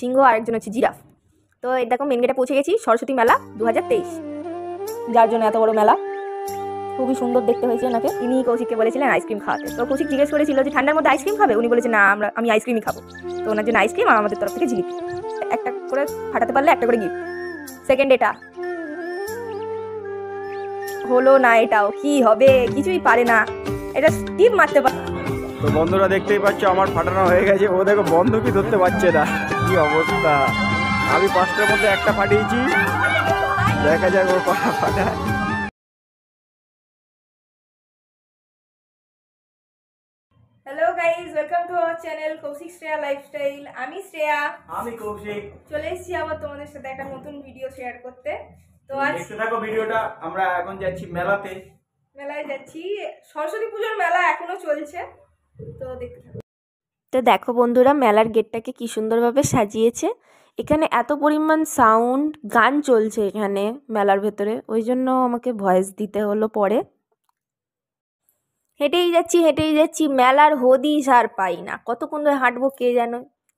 সিংহ আরেকজন হচ্ছে জিরাফ তো এই দেখো মেন গেটে পৌঁছে গেছি সরস্বতী মেলা দু যার জন্য এত বড় মেলা খুবই সুন্দর দেখতে হয়েছে ওনাকে তিনি কৌশিককে বলেছিলেন আইসক্রিম খাওয়াতে তো কৌশিক জিজ্ঞেস করেছিল যে ঠান্ডার মধ্যে আইসক্রিম খাবে উনি বলেছে না আমরা আমি আইসক্রিমই খাবো তো ওনার জন্য আইসক্রিম আর আমাদের তরফ থেকে জিলিপি একটা করে ফাটাতে পারলে একটা করে গিফট সেকেন্ড এটা হলো না এটাও কি হবে কিছুই পারে না এটা স্টিপ মারতে পারে তো বন্ধুরা দেখতেই পাচ্ছ আমার ফাটানো হয়ে গেছে ও দেখো বন্ধ কি ধরতে পারছে না কি অবস্থা আমি পাঁচটার মধ্যে একটা ফাটিয়েছি দেখা যাক ওর কটা ফাটায় hello welcome to channel Koushik Shreya lifestyle আমি শ্রেয়া আমি চলে এসেছি আবার তোমাদের সাথে একটা নতুন ভিডিও শেয়ার করতে তো ভিডিওটা আমরা এখন যাচ্ছি মেলাতে মেলায় যাচ্ছি সরস্বতী পুজোর মেলা এখনো চলছে তো দেখতে তো দেখো বন্ধুরা মেলার গেটটাকে কী সুন্দরভাবে সাজিয়েছে এখানে এত পরিমাণ সাউন্ড গান চলছে এখানে মেলার ভেতরে ওই জন্য আমাকে ভয়েস দিতে হলো পরে হেঁটেই যাচ্ছি হেঁটেই যাচ্ছি মেলার হদিস আর পাই না কতক্ষণ ধরে হাঁটবো কে যেন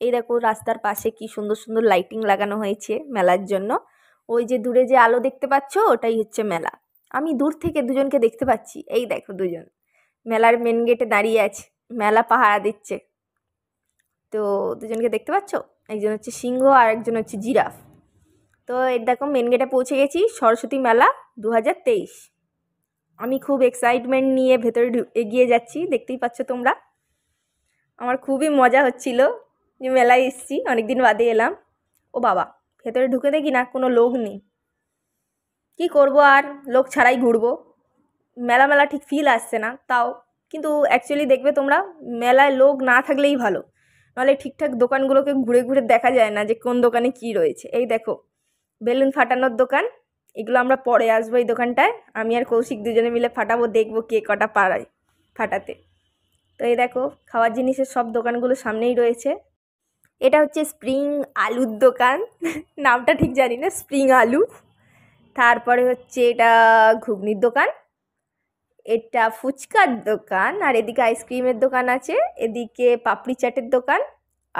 এই দেখো রাস্তার পাশে কি সুন্দর সুন্দর লাইটিং লাগানো হয়েছে মেলার জন্য ওই যে দূরে যে আলো দেখতে পাচ্ছ ওটাই হচ্ছে মেলা আমি দূর থেকে দুজনকে দেখতে পাচ্ছি এই দেখো দুজন মেলার মেন গেটে দাঁড়িয়ে আছে মেলা পাহারা দিচ্ছে তো দুজনকে দেখতে পাচ্ছ একজন হচ্ছে সিংহ আর একজন হচ্ছে জিরাফ তো এর দেখো মেন গেটে পৌঁছে গেছি সরস্বতী মেলা দু আমি খুব এক্সাইটমেন্ট নিয়ে ভেতরে এগিয়ে যাচ্ছি দেখতেই পাচ্ছ তোমরা আমার খুবই মজা হচ্ছিল যে মেলায় এসছি অনেকদিন বাদে এলাম ও বাবা ভেতরে ঢুকে দেখি না কোনো লোক নেই কি করব আর লোক ছাড়াই ঘুরবো মেলা মেলা ঠিক ফিল আসছে না তাও কিন্তু অ্যাকচুয়ালি দেখবে তোমরা মেলায় লোক না থাকলেই ভালো নাহলে ঠিকঠাক দোকানগুলোকে ঘুরে ঘুরে দেখা যায় না যে কোন দোকানে কি রয়েছে এই দেখো বেলুন ফাটানোর দোকান এগুলো আমরা পরে আসবো এই দোকানটায় আমি আর কৌশিক দুজনে মিলে ফাটাবো দেখবো কে কটা পাড়ায় ফাটাতে তো এই দেখো খাওয়ার জিনিসের সব দোকানগুলো সামনেই রয়েছে এটা হচ্ছে স্প্রিং আলুর দোকান নামটা ঠিক জানি না স্প্রিং আলু তারপরে হচ্ছে এটা ঘুগনির দোকান এটা ফুচকার দোকান আর এদিকে আইসক্রিমের দোকান আছে এদিকে পাপড়ি চাটের দোকান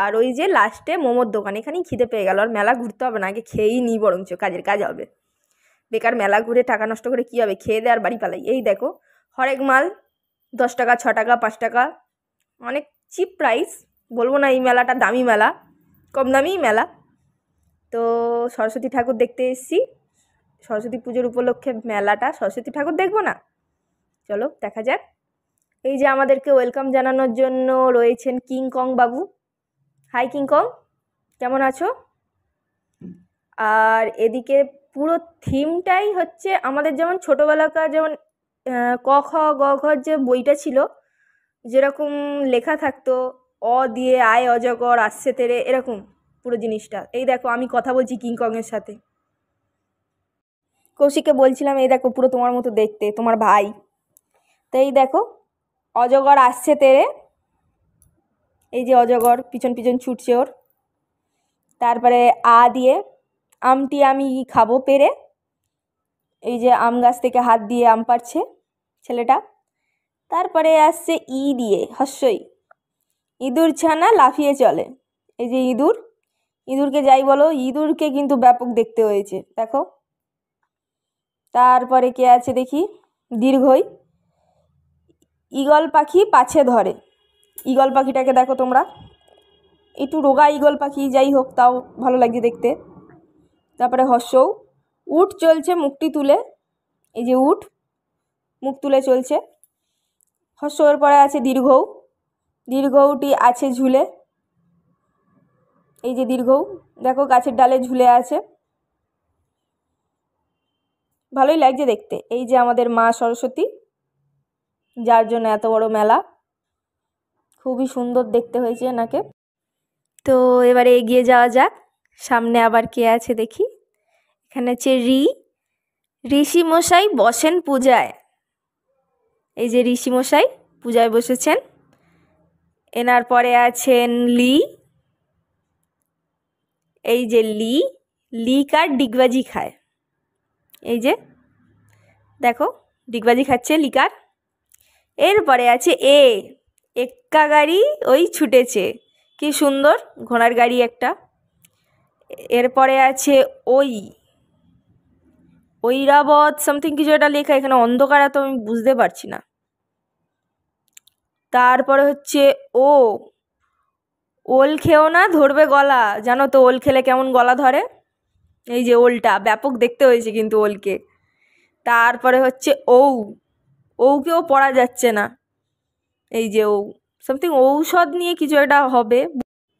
আর ওই যে লাস্টে মোমোর দোকান এখানেই খিদে পেয়ে গেল আর মেলা ঘুরতে হবে না আগে খেয়েই নিই বরঞ্চ কাজের কাজ হবে বেকার মেলা ঘুরে টাকা নষ্ট করে কী হবে খেয়ে দেয় আর বাড়ি পালাই এই দেখো হরেক মাল দশ টাকা ছ টাকা পাঁচ টাকা অনেক চিপ প্রাইস বলবো না এই মেলাটা দামি মেলা কম দামি মেলা তো সরস্বতী ঠাকুর দেখতে এসেছি সরস্বতী পুজোর উপলক্ষে মেলাটা সরস্বতী ঠাকুর দেখবো না চলো দেখা যাক এই যে আমাদেরকে ওয়েলকাম জানানোর জন্য রয়েছেন কিংকং বাবু হাই কিংকং কেমন আছো আর এদিকে পুরো থিমটাই হচ্ছে আমাদের যেমন ছোটোবেলাকার যেমন ক খ গ ঘ যে বইটা ছিল যেরকম লেখা থাকতো অ দিয়ে আয় অজগর আসছে তেরে এরকম পুরো জিনিসটা এই দেখো আমি কথা বলছি কিংকংয়ের সাথে কৌশিককে বলছিলাম এই দেখো পুরো তোমার মতো দেখতে তোমার ভাই তো এই দেখো অজগর আসছে তেরে এই যে অজগর পিছন পিছন ছুটছে ওর তারপরে আ দিয়ে আমটি আমি খাবো পেরে এই যে আম গাছ থেকে হাত দিয়ে আম পারছে ছেলেটা তারপরে আসছে ই দিয়ে হস্যই ইঁদুর ছানা লাফিয়ে চলে এই যে ইঁদুর ইঁদুরকে যাই বলো ইঁদুরকে কিন্তু ব্যাপক দেখতে হয়েছে দেখো তারপরে কে আছে দেখি দীর্ঘই ঈগল পাখি পাছে ধরে ঈগল পাখিটাকে দেখো তোমরা একটু রোগা ঈগল পাখি যাই হোক তাও ভালো লাগছে দেখতে তারপরে হর্ষৌ উট চলছে মুখটি তুলে এই যে উট মুখ তুলে চলছে হর্ষৌর পরে আছে দীর্ঘৌ দীর্ঘৌটি আছে ঝুলে এই যে দীর্ঘৌ দেখো গাছের ডালে ঝুলে আছে ভালোই লাগছে দেখতে এই যে আমাদের মা সরস্বতী যার জন্য এত বড় মেলা খুবই সুন্দর দেখতে হয়েছে এনাকে তো এবারে এগিয়ে যাওয়া যাক সামনে আবার কে আছে দেখি এখানে আছে রি ঋষি মশাই বসেন পূজায় এই যে ঋষি মশাই পূজায় বসেছেন এনার পরে আছেন লি এই যে লি লি কার ডিগবাজি খায় এই যে দেখো ডিগবাজি খাচ্ছে লিকার এরপরে আছে এ এক্কা গাড়ি ওই ছুটেছে কি সুন্দর ঘোড়ার গাড়ি একটা এরপরে আছে ওই ঐরাবত সামথিং কিছু একটা লেখা এখানে অন্ধকার এত আমি বুঝতে পারছি না তারপরে হচ্ছে ও ওল খেও না ধরবে গলা জানো তো ওল খেলে কেমন গলা ধরে এই যে ওলটা ব্যাপক দেখতে হয়েছে কিন্তু ওলকে তারপরে হচ্ছে ও ওকেও পড়া যাচ্ছে না এই যে ও সামথিং ঔষধ নিয়ে কিছু একটা হবে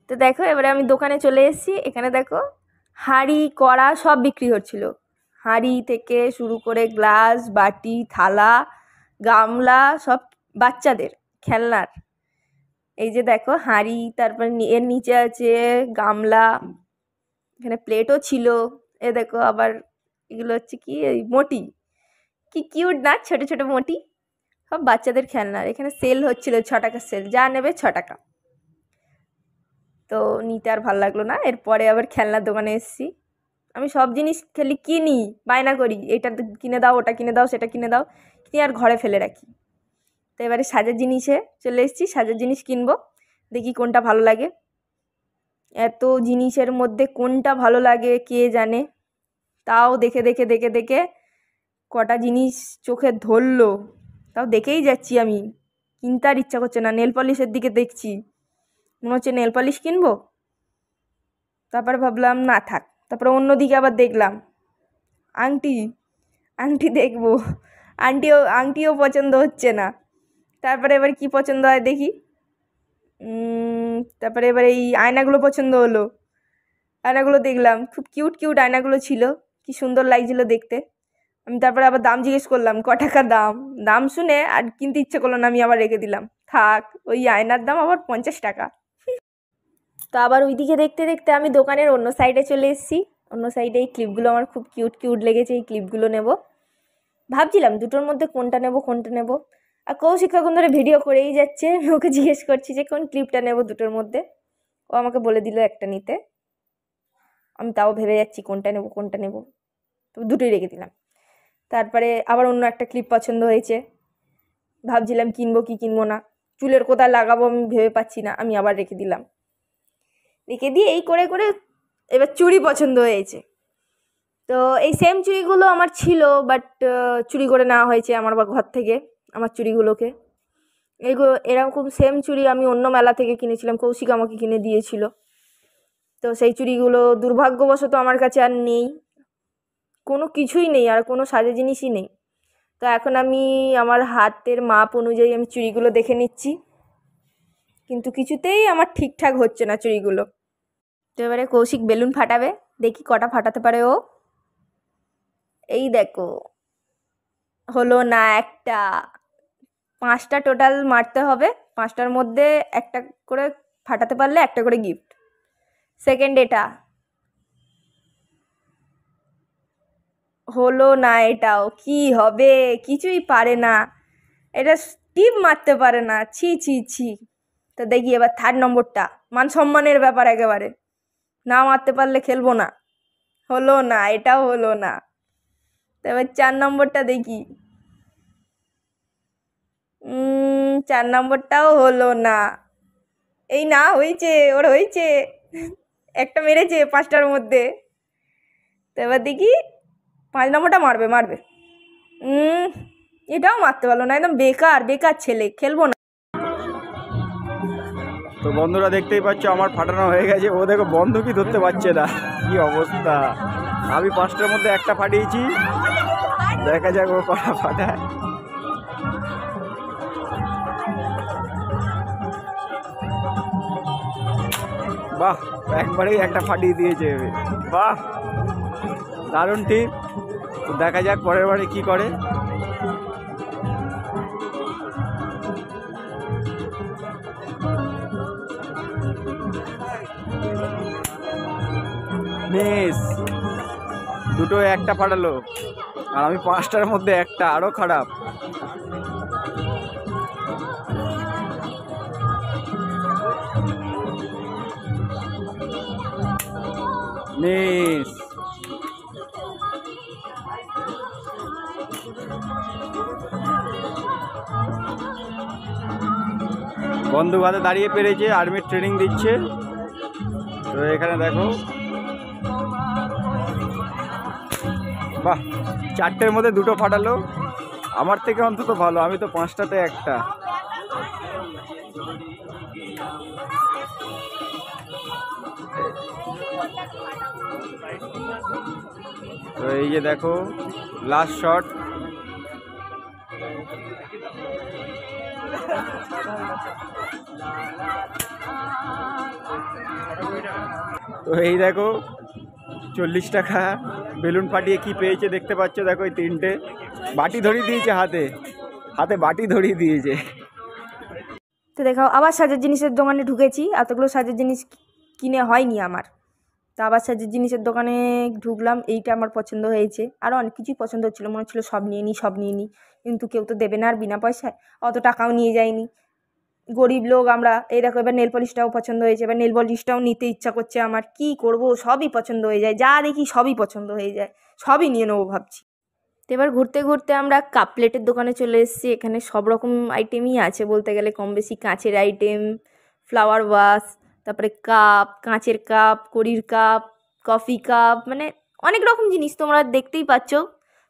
তো দেখো এবারে আমি দোকানে চলে এসেছি এখানে দেখো হাঁড়ি কড়া সব বিক্রি হচ্ছিল হাঁড়ি থেকে শুরু করে গ্লাস বাটি থালা গামলা সব বাচ্চাদের খেলনার এই যে দেখো হাঁড়ি তারপর এর নিচে আছে গামলা এখানে প্লেটও ছিল এ দেখো আবার এগুলো হচ্ছে কি এই মোটি কি কিউট না ছোট ছোট মোটি সব বাচ্চাদের খেলনা এখানে সেল হচ্ছিল ছ টাকা সেল যা নেবে ছ টাকা তো নিতে আর ভালো লাগলো না এরপরে আবার খেলনার দোকানে এসেছি আমি সব জিনিস খালি কিনি বায়না করি এটা কিনে দাও ওটা কিনে দাও সেটা কিনে দাও কিনে আর ঘরে ফেলে রাখি তো এবারে সাজার জিনিসে চলে এসেছি সাজার জিনিস কিনবো দেখি কোনটা ভালো লাগে এত জিনিসের মধ্যে কোনটা ভালো লাগে কে জানে তাও দেখে দেখে দেখে দেখে কটা জিনিস চোখে ধরলো তাও দেখেই যাচ্ছি আমি কিনতে আর ইচ্ছা করছে না নেল পলিশের দিকে দেখছি মনে হচ্ছে নেল পলিশ কিনব তারপর ভাবলাম না থাক তারপরে অন্যদিকে আবার দেখলাম আংটি আংটি দেখবো আংটিও আংটিও পছন্দ হচ্ছে না তারপরে এবার কি পছন্দ হয় দেখি তারপরে এবার এই আয়নাগুলো পছন্দ হলো আয়নাগুলো দেখলাম খুব কিউট কিউট আয়নাগুলো ছিল কি সুন্দর লাগছিল দেখতে আমি তারপরে আবার দাম জিজ্ঞেস করলাম ক টাকা দাম দাম শুনে আর কিনতে ইচ্ছে করলো না আমি আবার রেখে দিলাম থাক ওই আয়নার দাম আবার পঞ্চাশ টাকা তো আবার ওইদিকে দেখতে দেখতে আমি দোকানের অন্য সাইডে চলে এসেছি অন্য সাইডে এই ক্লিপগুলো আমার খুব কিউট কিউট লেগেছে এই ক্লিপগুলো নেব ভাবছিলাম দুটোর মধ্যে কোনটা নেব কোনটা নেব আর কৌশিক এখন ধরে ভিডিও করেই যাচ্ছে ওকে জিজ্ঞেস করছি যে কোন ক্লিপটা নেব দুটোর মধ্যে ও আমাকে বলে দিল একটা নিতে আমি তাও ভেবে যাচ্ছি কোনটা নেব কোনটা নেব তো দুটোই রেখে দিলাম তারপরে আবার অন্য একটা ক্লিপ পছন্দ হয়েছে ভাবছিলাম কিনবো কি কিনবো না চুলের কোথায় লাগাবো আমি ভেবে পাচ্ছি না আমি আবার রেখে দিলাম রেখে দিয়ে এই করে করে এবার চুড়ি পছন্দ হয়েছে তো এই সেম চুড়িগুলো আমার ছিল বাট চুরি করে নেওয়া হয়েছে আমার বা ঘর থেকে আমার চুড়িগুলোকে এইগুলো এরকম সেম চুড়ি আমি অন্য মেলা থেকে কিনেছিলাম কৌশিক আমাকে কিনে দিয়েছিল তো সেই চুড়িগুলো দুর্ভাগ্যবশত আমার কাছে আর নেই কোনো কিছুই নেই আর কোনো সাজা জিনিসই নেই তো এখন আমি আমার হাতের মাপ অনুযায়ী আমি চুড়িগুলো দেখে নিচ্ছি কিন্তু কিছুতেই আমার ঠিকঠাক হচ্ছে না চুড়িগুলো তো এবারে কৌশিক বেলুন ফাটাবে দেখি কটা ফাটাতে পারে ও এই দেখো হলো না একটা পাঁচটা টোটাল মারতে হবে পাঁচটার মধ্যে একটা করে ফাটাতে পারলে একটা করে গিফট সেকেন্ড এটা হলো না এটাও কি হবে কিছুই পারে না এটা টিপ মারতে পারে না ছি ছি ছি তো দেখি এবার থার্ড নম্বরটা মান সম্মানের ব্যাপার একেবারে না মারতে পারলে খেলবো না হলো না এটাও হলো না তো এবার চার নম্বরটা দেখি চার নম্বরটাও হলো না এই না হয়েছে ওর হয়েছে একটা মেরেছে পাঁচটার মধ্যে তো এবার দেখি পাঁচ নম্বরটা মারবে মারবে এটাও মারতে পারলো না একদম বেকার বেকার ছেলে খেলবো না তো বন্ধুরা দেখতেই পাচ্ছ আমার ফাটানো হয়ে গেছে ও দেখো কি ধরতে পারছে না কি অবস্থা আমি পাঁচটার মধ্যে একটা ফাটিয়েছি দেখা যাক ও কটা ফাটায় বাহ একবারেই একটা ফাটিয়ে দিয়েছে বাহ দারুণ টিপ দেখা যাক পরের বারে কী করে মিস দুটো একটা ফাটালো আর আমি পাঁচটার মধ্যে একটা আরও খারাপ মিস বন্ধু ভাতে দাঁড়িয়ে পেরেছে আর্মির ট্রেনিং দিচ্ছে তো এখানে দেখো বাহ চারটের মধ্যে দুটো ফাটালো আমার থেকে অন্তত ভালো আমি তো পাঁচটাতে একটা তো এই যে দেখো লাস্ট শট তো এই দেখো চল্লিশ টাকা বেলুন ফাটিয়ে কি পেয়েছে দেখতে পাচ্ছ দেখো এই তিনটে বাটি ধরিয়ে দিয়েছে হাতে হাতে বাটি ধরিয়ে দিয়েছে তো দেখাও আবার সাজের জিনিসের দোকানে ঢুকেছি এতগুলো সাজের জিনিস কিনে হয়নি আমার তো আবার সাজের জিনিসের দোকানে ঢুকলাম এইটা আমার পছন্দ হয়েছে আরও অনেক কিছুই পছন্দ হচ্ছিলো মনে হচ্ছিলো সব নিয়ে নিই সব নিয়ে নিই কিন্তু কেউ তো দেবে না আর বিনা পয়সায় অত টাকাও নিয়ে যায়নি গরিব লোক আমরা এই দেখো এবার নেল পলিশটাও পছন্দ হয়েছে এবার নেল পলিশটাও নিতে ইচ্ছা করছে আমার কি করব সবই পছন্দ হয়ে যায় যা দেখি সবই পছন্দ হয়ে যায় সবই নিয়ে নেবো ভাবছি তো এবার ঘুরতে ঘুরতে আমরা কাপ প্লেটের দোকানে চলে এসেছি এখানে সব রকম আইটেমই আছে বলতে গেলে কম বেশি কাঁচের আইটেম ফ্লাওয়ার ওয়াশ তারপরে কাপ কাঁচের কাপ কড়ির কাপ কফি কাপ মানে অনেক রকম জিনিস তোমরা দেখতেই পাচ্ছ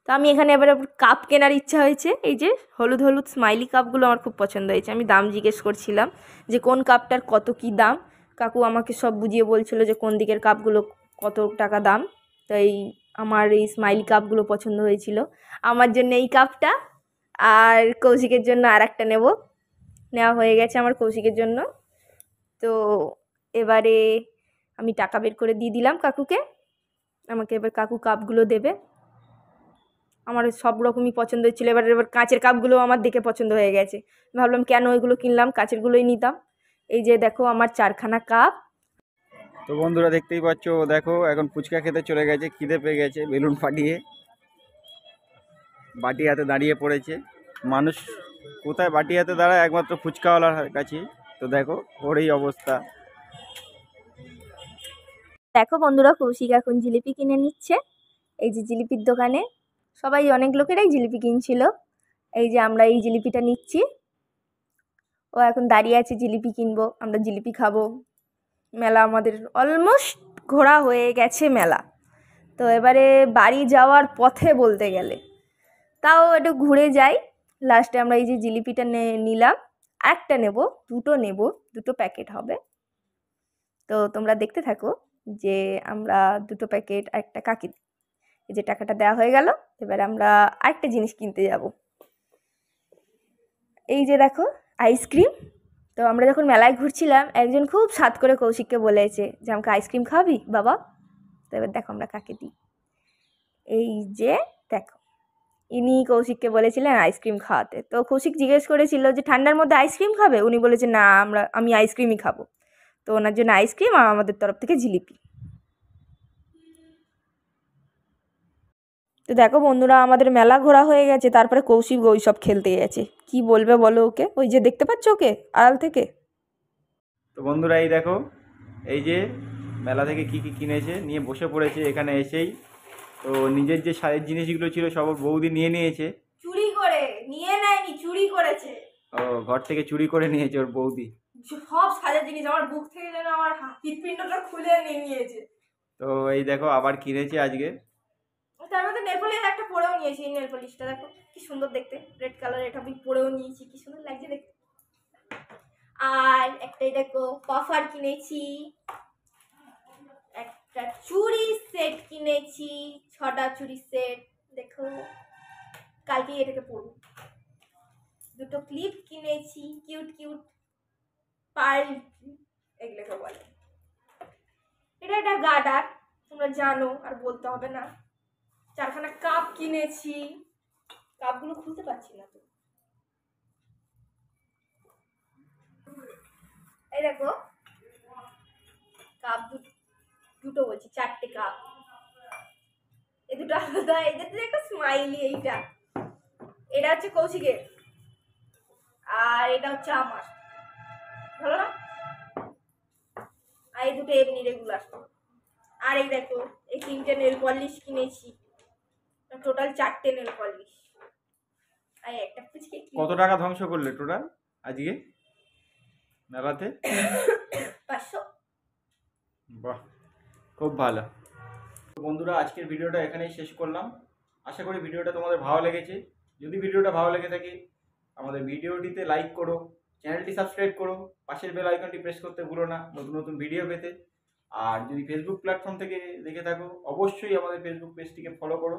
তো আমি এখানে এবার কাপ কেনার ইচ্ছা হয়েছে এই যে হলুদ হলুদ স্মাইলি কাপগুলো আমার খুব পছন্দ হয়েছে আমি দাম জিজ্ঞেস করছিলাম যে কোন কাপটার কত কি দাম কাকু আমাকে সব বুঝিয়ে বলছিল যে কোন দিকের কাপগুলো কত টাকা দাম তো এই আমার এই স্মাইলি কাপগুলো পছন্দ হয়েছিল আমার জন্য এই কাপটা আর কৌশিকের জন্য আর একটা নেব নেওয়া হয়ে গেছে আমার কৌশিকের জন্য তো এবারে আমি টাকা বের করে দিয়ে দিলাম কাকুকে আমাকে এবার কাকু কাপগুলো দেবে আমার সব রকমই পছন্দ হচ্ছিলো এবার এবার কাঁচের কাপগুলো আমার দেখে পছন্দ হয়ে গেছে ভাবলাম কেন ওইগুলো কিনলাম কাঁচেরগুলোই নিতাম এই যে দেখো আমার চারখানা কাপ তো বন্ধুরা দেখতেই পাচ্ছ দেখো এখন ফুচকা খেতে চলে গেছে খিদে পেয়ে গেছে বেলুন ফাটিয়ে বাটি হাতে দাঁড়িয়ে পড়েছে মানুষ কোথায় বাটি হাতে দাঁড়ায় একমাত্র ফুচকাওয়ালার কাছে তো দেখো ওর এই অবস্থা দেখো বন্ধুরা কৌশিক এখন জিলিপি কিনে নিচ্ছে এই যে জিলিপির দোকানে সবাই অনেক লোকেরাই জিলিপি কিনছিল এই যে আমরা এই জিলিপিটা নিচ্ছি ও এখন দাঁড়িয়ে আছে জিলিপি কিনবো আমরা জিলিপি খাবো মেলা আমাদের অলমোস্ট ঘোরা হয়ে গেছে মেলা তো এবারে বাড়ি যাওয়ার পথে বলতে গেলে তাও একটু ঘুরে যাই লাস্টে আমরা এই যে জিলিপিটা নিলাম একটা নেব দুটো নেব দুটো প্যাকেট হবে তো তোমরা দেখতে থাকো যে আমরা দুটো প্যাকেট আর একটা কাকি এই যে টাকাটা দেওয়া হয়ে গেল এবার আমরা আরেকটা জিনিস কিনতে যাব এই যে দেখো আইসক্রিম তো আমরা যখন মেলায় ঘুরছিলাম একজন খুব সাত করে কৌশিককে বলেছে যে আমাকে আইসক্রিম খাবি বাবা তো এবার দেখো আমরা কাকে দিই এই যে দেখো ইনি কৌশিককে বলেছিলেন আইসক্রিম খাওয়াতে তো কৌশিক জিজ্ঞেস করেছিল যে ঠান্ডার মধ্যে আইসক্রিম খাবে উনি বলেছে না আমরা আমি আইসক্রিমই খাবো তো ওনার জন্য আইসক্রিম আর আমাদের তরফ থেকে জিলিপি তো দেখো বন্ধুরা আমাদের মেলা ঘোরা হয়ে গেছে তারপরে কৌশিক ওই সব খেলতে গেছে কি বলবে বলো ওকে ওই যে দেখতে পাচ্ছ ওকে আড়াল থেকে তো বন্ধুরা এই দেখো এই যে মেলা থেকে কি কি কিনেছে নিয়ে বসে পড়েছে এখানে এসেই তো নিজের যে সারের জিনিসগুলো ছিল সব বৌদি নিয়ে নিয়েছে চুরি করে নিয়ে নেয়নি চুরি করেছে ও ঘর থেকে চুরি করে নিয়েছে ওর বৌদি সব সাজার জিনিস আমার বুক থেকে যেন আমার হৃৎপিণ্ডটা খুলে নিয়ে নিয়েছে তো এই দেখো আবার কিনেছি আজকে তার মধ্যে নেলপলিশ একটা পরেও নিয়েছি এই নেলপলিশটা দেখো কি সুন্দর দেখতে রেড কালার এটা আমি পরেও নিয়েছি কি সুন্দর লাগছে দেখতে আর একটাই দেখো পফার কিনেছি একটা চুড়ি সেট কিনেছি ছটা চুড়ি সেট দেখো কালকেই এটাকে পরবো দুটো ক্লিপ কিনেছি কিউট কিউট পাল্টি এগুলোকে বলে এটা একটা গার্ডার তোমরা জানো আর বলতে হবে না চারখানা কাপ কিনেছি কাপগুলো খুলতে পারছি না তো এই দেখো কাপ দুটো বলছি চারটে কাপ এ দুটো আলাদা এদের দেখো স্মাইলি এইটা এটা হচ্ছে কৌশিকের আর এটা হচ্ছে আমার ভালো না আর এই দুটো এমনি রেগুলার আর এই দেখো এই তিনটে নেল পলিশ কিনেছি টোটাল চারটে নেল পলিশ আর একটা পুচকে কত টাকা ধ্বংস করলে টোটাল আজকে মেলাতে পাঁচশো বাহ খুব ভালো বন্ধুরা আজকের ভিডিওটা এখানেই শেষ করলাম আশা করি ভিডিওটা তোমাদের ভালো লেগেছে যদি ভিডিওটা ভালো লেগে থাকে আমাদের ভিডিওটিতে লাইক করো চ্যানেলটি সাবস্ক্রাইব করো পাশের বেল আইকনটি প্রেস করতে ভুলো না নতুন নতুন ভিডিও পেতে আর যদি ফেসবুক প্ল্যাটফর্ম থেকে দেখে থাকো অবশ্যই আমাদের ফেসবুক পেজটিকে ফলো করো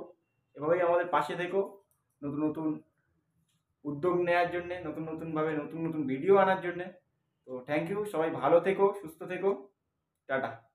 এভাবেই আমাদের পাশে থেকো নতুন নতুন উদ্যোগ নেওয়ার জন্যে নতুন নতুনভাবে নতুন নতুন ভিডিও আনার জন্যে তো থ্যাংক ইউ সবাই ভালো থেকো সুস্থ থেকো টাটা